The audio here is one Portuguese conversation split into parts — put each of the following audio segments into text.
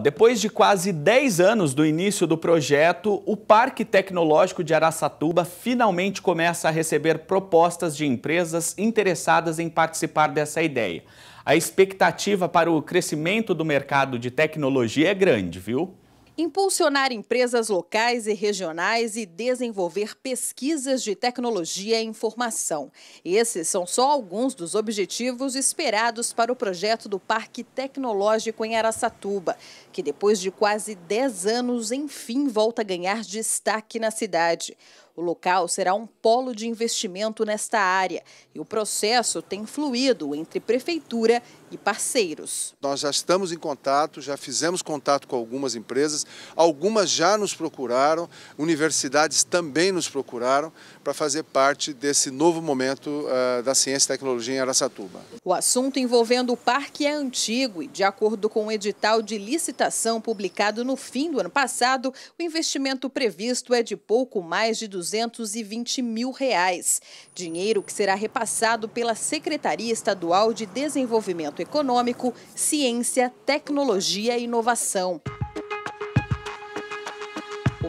Depois de quase 10 anos do início do projeto, o Parque Tecnológico de Araçatuba finalmente começa a receber propostas de empresas interessadas em participar dessa ideia. A expectativa para o crescimento do mercado de tecnologia é grande, viu? Impulsionar empresas locais e regionais e desenvolver pesquisas de tecnologia e informação. Esses são só alguns dos objetivos esperados para o projeto do Parque Tecnológico em Araçatuba, que depois de quase 10 anos, enfim, volta a ganhar destaque na cidade. O local será um polo de investimento nesta área e o processo tem fluído entre prefeitura e parceiros. Nós já estamos em contato, já fizemos contato com algumas empresas, algumas já nos procuraram, universidades também nos procuraram para fazer parte desse novo momento uh, da ciência e tecnologia em Araçatuba. O assunto envolvendo o parque é antigo e, de acordo com o um edital de licitação publicado no fim do ano passado, o investimento previsto é de pouco mais de 200 220 mil reais. Dinheiro que será repassado pela Secretaria Estadual de Desenvolvimento Econômico, Ciência, Tecnologia e Inovação.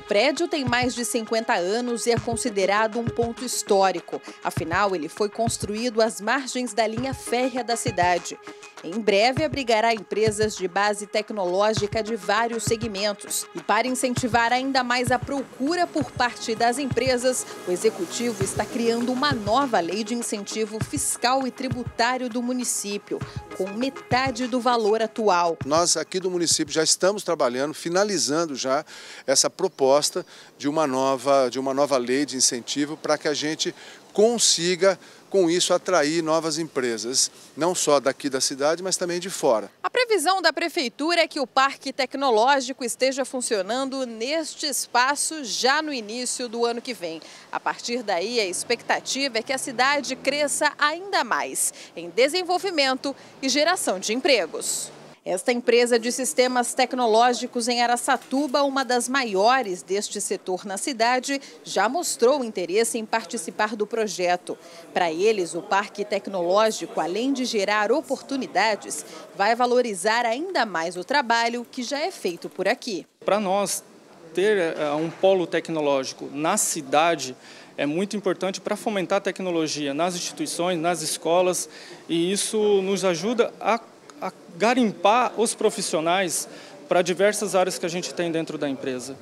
O prédio tem mais de 50 anos e é considerado um ponto histórico. Afinal, ele foi construído às margens da linha férrea da cidade. Em breve, abrigará empresas de base tecnológica de vários segmentos. E para incentivar ainda mais a procura por parte das empresas, o executivo está criando uma nova lei de incentivo fiscal e tributário do município, com metade do valor atual. Nós aqui do município já estamos trabalhando, finalizando já essa proposta proposta de uma nova, de uma nova lei de incentivo para que a gente consiga com isso atrair novas empresas, não só daqui da cidade, mas também de fora. A previsão da prefeitura é que o parque tecnológico esteja funcionando neste espaço já no início do ano que vem. A partir daí, a expectativa é que a cidade cresça ainda mais em desenvolvimento e geração de empregos. Esta empresa de sistemas tecnológicos em Aracatuba, uma das maiores deste setor na cidade, já mostrou interesse em participar do projeto. Para eles, o Parque Tecnológico, além de gerar oportunidades, vai valorizar ainda mais o trabalho que já é feito por aqui. Para nós, ter eh, um polo tecnológico na cidade é muito importante para fomentar a tecnologia nas instituições, nas escolas, e isso nos ajuda a garimpar os profissionais para diversas áreas que a gente tem dentro da empresa.